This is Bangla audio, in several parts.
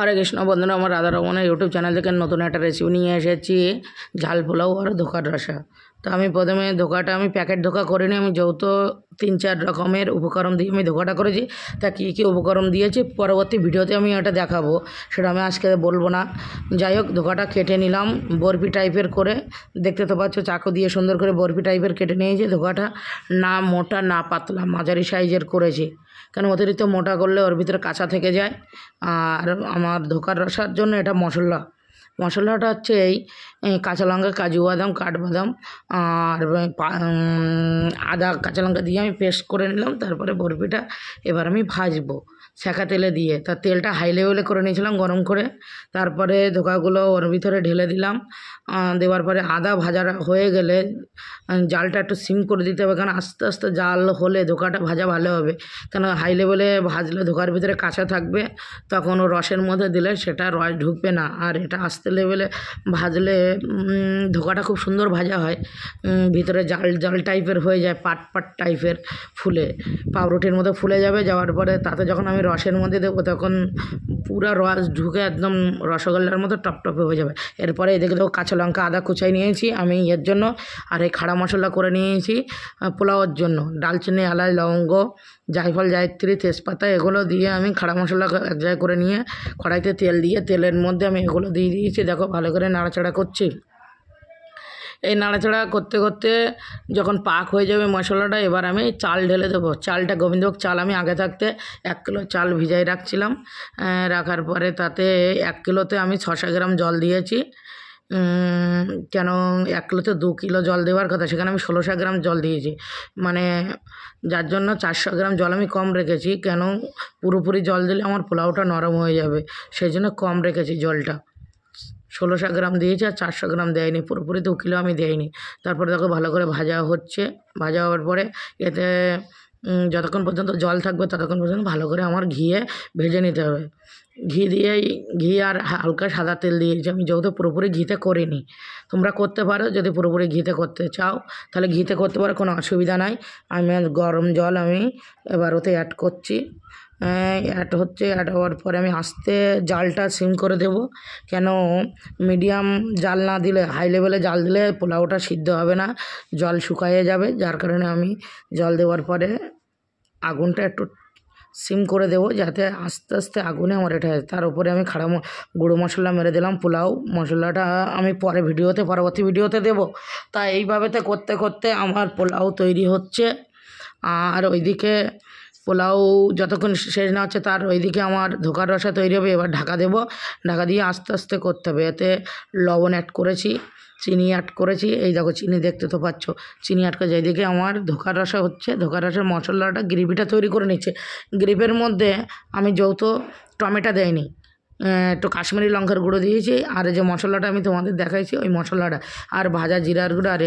হরে কৃষ্ণ বন্ধুরা আমার রাধা রমনের ইউটিউব চ্যানেল থেকে নতুন একটা রেসিপি নিয়ে এসেছি ঝাল পোলাও আর ধোকার রসা তো আমি প্রথমে ধোকাটা আমি প্যাকেট ধোকা করিনি আমি যৌথ তিন চার রকমের উপকরণ দিয়ে আমি ধোকাটা করেছি তা কী কী উপকরণ দিয়েছি পরবর্তী ভিডিওতে আমি এটা দেখাবো সেটা আমি আজকে বলবো না যাই হোক ধোকাটা কেটে নিলাম বরফি টাইপের করে দেখতে তো পাচ্ছ চাকু দিয়ে সুন্দর করে বরফি টাইপের কেটে নিয়েছি ধোকাটা না মোটা না পাতলা মাঝারি সাইজের করেছি কারণ অতিরিক্ত মোটা করলে ওর ভিতরে কাঁচা থেকে যায় আর আমার ধোকার রসার জন্য এটা মশলা মশলাটা হচ্ছে এই কাঁচা লঙ্কা কাজু বাদাম কাঠবাদাম আর আদা কাঁচা লঙ্কা দিয়ে আমি পেস্ট করে নিলাম তারপরে বরফিটা এবার আমি ভাজবো সেঁকা তেলে দিয়ে তার তেলটা হাই লেভেলে করে নিয়েছিলাম গরম করে তারপরে ধোকাগুলো ওর ভিতরে ঢেলে দিলাম দেওয়ার পরে আদা ভাজা হয়ে গেলে জালটা একটু সিম করে দিতে হবে কারণ আস্তে আস্তে জাল হলে ধোকাটা ভাজা ভালো হবে কেন হাই লেভেলে ভাজলে ধোকার ভিতরে কাঁচা থাকবে তখন রসের মধ্যে দিলে সেটা রস ঢুকবে না আর এটা আস্তে লেভেলে ভাজলে ধোকাটা খুব সুন্দর ভাজা হয় ভিতরে জাল জাল টাইপের হয়ে যায় পাট পাট টাইপের ফুলে পাউরুটির মতো ফুলে যাবে যাওয়ার পরে তাতে যখন আমি রসের মধ্যে দেবো তখন পুরা রস ঢুকে একদম রসগোল্লার মতো টপটপে হয়ে যাবে এরপরে এদিকে তো কাঁচা লঙ্কা আদা কুচাই নিয়েছি আমি এর জন্য আর এই খাড়া মশলা করে নিয়েছি পোলাওয়ার জন্য ডালচিনি আলাই লবঙ্গ জায়ফল জায়ত্রী তেজপাতা এগুলো দিয়ে আমি খাড়া মশলা এক জায়গায় করে নিয়ে কড়াইতে তেল দিয়ে তেলের মধ্যে আমি এগুলো দিয়ে দিয়েছি দেখো ভালো করে নাড়াচাড়া করছি করছি এই নাড়াচাড়া করতে করতে যখন পাক হয়ে যাবে মশলাটা এবার আমি চাল ঢেলে দেবো চালটা গোবিন্দভোগ চাল আমি আগে থাকতে এক কিলো চাল ভিজাই রাখছিলাম রাখার পরে তাতে এক কিলোতে আমি ছশো গ্রাম জল দিয়েছি কেন এক কিলোতে দু কিলো জল দেওয়ার কথা সেখানে আমি ষোলোশো গ্রাম জল দিয়েছি মানে যার জন্য চারশো গ্রাম জল আমি কম রেখেছি কেন পুরোপুরি জল দিলে আমার পোলাওটা নরম হয়ে যাবে সেই জন্য কম রেখেছি জলটা ষোলোশো গ্রাম দিয়েছে আর চারশো গ্রাম দেয়নি পুরোপুরি দু কিলো আমি দেয়নি তারপরে দেখো ভালো করে ভাজা হচ্ছে ভাজা হওয়ার পরে এতে যতক্ষণ পর্যন্ত জল থাকবে ততক্ষণ পর্যন্ত ভালো করে আমার ঘিয়ে ভেজে নিতে হবে ঘি দিয়েই ঘি আর হালকা সাদা তেল দিয়েছি আমি যেহেতু পুরোপুরি ঘিতে করিনি তোমরা করতে পারো যদি পুরোপুরি ঘিতে করতে চাও তাহলে ঘিতে করতে পারো কোনো অসুবিধা নাই আমি গরম জল আমি এবার ওতে অ্যাড করছি অ্যাড হচ্ছে অ্যাড হওয়ার পরে আমি আস্তে জালটা সিম করে দেব কেন মিডিয়াম জাল না দিলে হাই লেভেলে জাল দিলে পোলাওটা সিদ্ধ হবে না জল শুকাইয়ে যাবে যার কারণে আমি জল দেওয়ার পরে আগুনটা একটু সিম করে দেবো যাতে আস্তে আস্তে আগুনে আমার এটা তার উপরে আমি খাড়া গুঁড়ো মশলা মেরে দিলাম পোলাও মশলাটা আমি পরে ভিডিওতে পরবর্তী ভিডিওতে দেব তা এইভাবেতে করতে করতে আমার পোলাও তৈরি হচ্ছে আর ওইদিকে পোলাও যতক্ষণ শেষ না হচ্ছে তার ওইদিকে আমার ধোকার রসা তৈরি হবে এবার ঢাকা দেব ঢাকা দিয়ে আস্তে আস্তে করতে হবে এতে লবণ অ্যাড করেছি চিনি অ্যাড করেছি এই দেখো চিনি দেখতে তো পাচ্ছ চিনি অ্যাড করেছি এইদিকে আমার ধোকার রসা হচ্ছে ধোকার রসের মশলাটা গ্রেভিটা তৈরি করে নিচ্ছে গ্রেভির মধ্যে আমি যৌথ টমেটো দেয়নি একটু কাশ্মীরি লঙ্কার গুঁড়ো দিয়েছি আর যে মশলাটা আমি তোমাদের দেখাইছি ওই মশলাটা আর ভাজা জিরার গুঁড়ো আর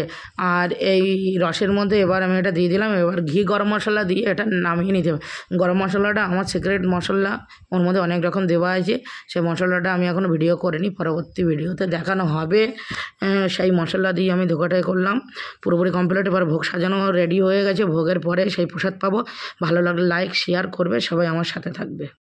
আর এই রসের মধ্যে এবার আমি এটা দিয়ে দিলাম এবার ঘি গরম মশলা দিয়ে এটা নামিয়ে নিতে হবে গরম মশলাটা আমার সিক্রেট মশলা ওর মধ্যে অনেক রকম দেওয়া আছে সেই মশলাটা আমি এখনও ভিডিও করিনি পরবর্তী ভিডিওতে দেখানো হবে সেই মশলা দিয়ে আমি ধোকাটাই করলাম পুরোপুরি কমপ্লিট এবার ভোগ সাজানো রেডি হয়ে গেছে ভোগের পরে সেই প্রসাদ পাবো ভালো লাগলে লাইক শেয়ার করবে সবাই আমার সাথে থাকবে